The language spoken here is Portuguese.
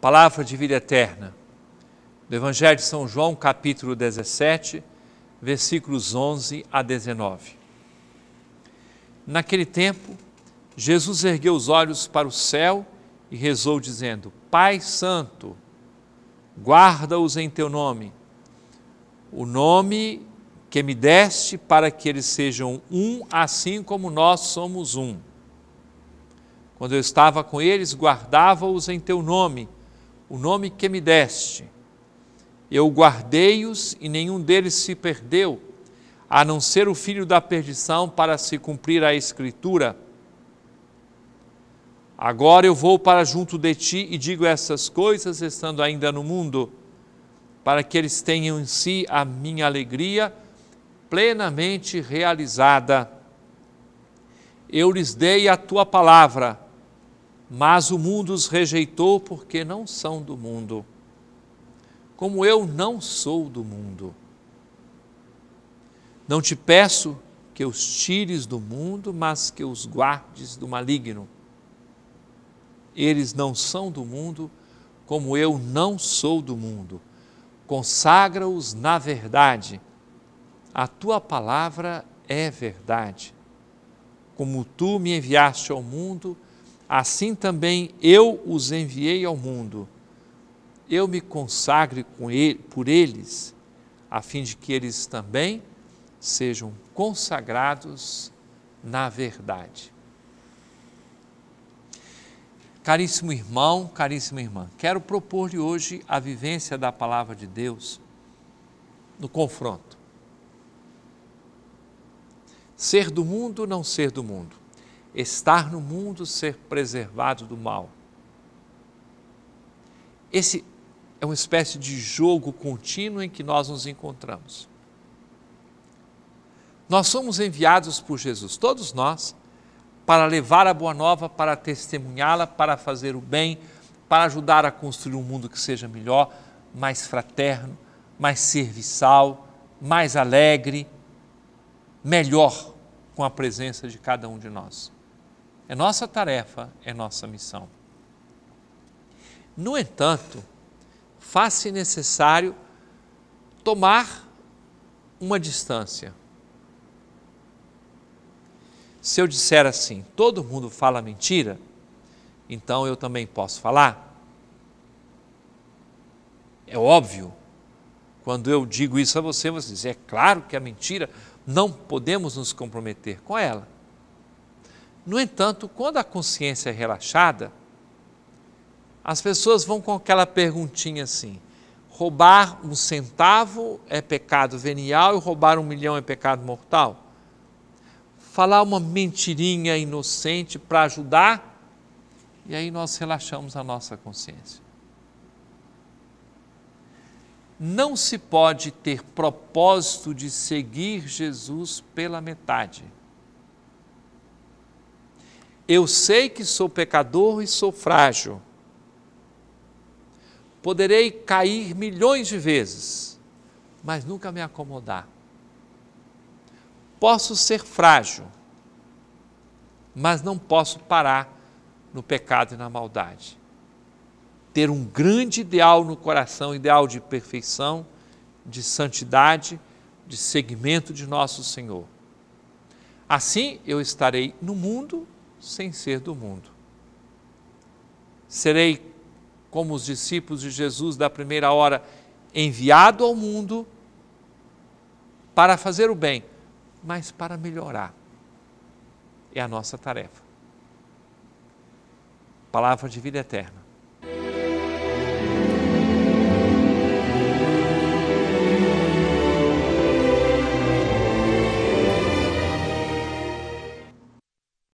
Palavra de vida eterna. Do Evangelho de São João, capítulo 17, versículos 11 a 19. Naquele tempo, Jesus ergueu os olhos para o céu e rezou, dizendo: Pai Santo, guarda-os em teu nome, o nome que me deste para que eles sejam um, assim como nós somos um. Quando eu estava com eles, guardava-os em teu nome o nome que me deste. Eu guardei-os e nenhum deles se perdeu, a não ser o filho da perdição, para se cumprir a Escritura. Agora eu vou para junto de ti e digo essas coisas, estando ainda no mundo, para que eles tenham em si a minha alegria plenamente realizada. Eu lhes dei a tua palavra mas o mundo os rejeitou porque não são do mundo, como eu não sou do mundo. Não te peço que os tires do mundo, mas que os guardes do maligno. Eles não são do mundo, como eu não sou do mundo. Consagra-os na verdade. A tua palavra é verdade. Como tu me enviaste ao mundo, assim também eu os enviei ao mundo. Eu me consagre com ele, por eles, a fim de que eles também sejam consagrados na verdade. Caríssimo irmão, caríssima irmã, quero propor-lhe hoje a vivência da palavra de Deus no confronto. Ser do mundo, não ser do mundo estar no mundo, ser preservado do mal. Esse é uma espécie de jogo contínuo em que nós nos encontramos. Nós somos enviados por Jesus, todos nós, para levar a boa nova, para testemunhá-la, para fazer o bem, para ajudar a construir um mundo que seja melhor, mais fraterno, mais serviçal, mais alegre, melhor com a presença de cada um de nós. É nossa tarefa, é nossa missão. No entanto, faz-se necessário tomar uma distância. Se eu disser assim, todo mundo fala mentira, então eu também posso falar? É óbvio. Quando eu digo isso a você, você diz: é claro que é mentira, não podemos nos comprometer com ela. No entanto, quando a consciência é relaxada, as pessoas vão com aquela perguntinha assim: roubar um centavo é pecado venial e roubar um milhão é pecado mortal? Falar uma mentirinha inocente para ajudar? E aí nós relaxamos a nossa consciência. Não se pode ter propósito de seguir Jesus pela metade. Eu sei que sou pecador e sou frágil. Poderei cair milhões de vezes, mas nunca me acomodar. Posso ser frágil, mas não posso parar no pecado e na maldade. Ter um grande ideal no coração ideal de perfeição, de santidade, de seguimento de nosso Senhor. Assim eu estarei no mundo sem ser do mundo. Serei como os discípulos de Jesus da primeira hora, enviado ao mundo para fazer o bem, mas para melhorar. É a nossa tarefa. Palavra de vida eterna